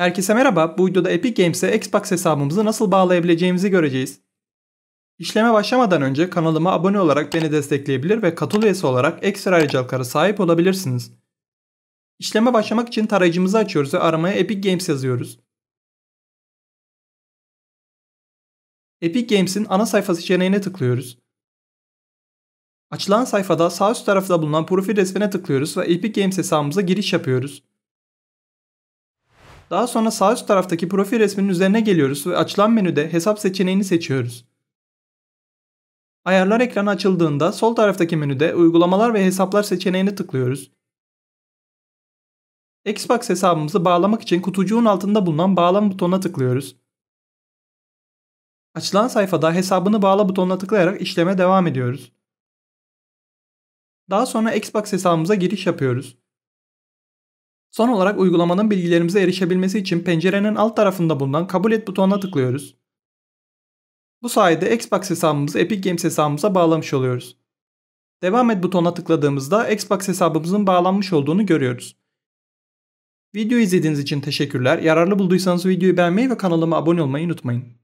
Herkese merhaba, bu videoda Epic Games'e Xbox hesabımızı nasıl bağlayabileceğimizi göreceğiz. İşleme başlamadan önce kanalıma abone olarak beni destekleyebilir ve katıl üyesi olarak ekstra ayrıcalıklara sahip olabilirsiniz. İşleme başlamak için tarayıcımızı açıyoruz ve aramaya Epic Games yazıyoruz. Epic Games'in ana sayfası seçeneğine tıklıyoruz. Açılan sayfada sağ üst tarafta bulunan profil resmine tıklıyoruz ve Epic Games hesabımıza giriş yapıyoruz. Daha sonra sağ üst taraftaki profil resminin üzerine geliyoruz ve açılan menüde hesap seçeneğini seçiyoruz. Ayarlar ekranı açıldığında sol taraftaki menüde uygulamalar ve hesaplar seçeneğini tıklıyoruz. Xbox hesabımızı bağlamak için kutucuğun altında bulunan bağlam butonuna tıklıyoruz. Açılan sayfada hesabını bağla butonuna tıklayarak işleme devam ediyoruz. Daha sonra Xbox hesabımıza giriş yapıyoruz. Son olarak uygulamanın bilgilerimize erişebilmesi için pencerenin alt tarafında bulunan kabul et butonuna tıklıyoruz. Bu sayede Xbox hesabımızı Epic Games hesabımıza bağlamış oluyoruz. Devam et butonuna tıkladığımızda Xbox hesabımızın bağlanmış olduğunu görüyoruz. Video izlediğiniz için teşekkürler. Yararlı bulduysanız videoyu beğenmeyi ve kanalıma abone olmayı unutmayın.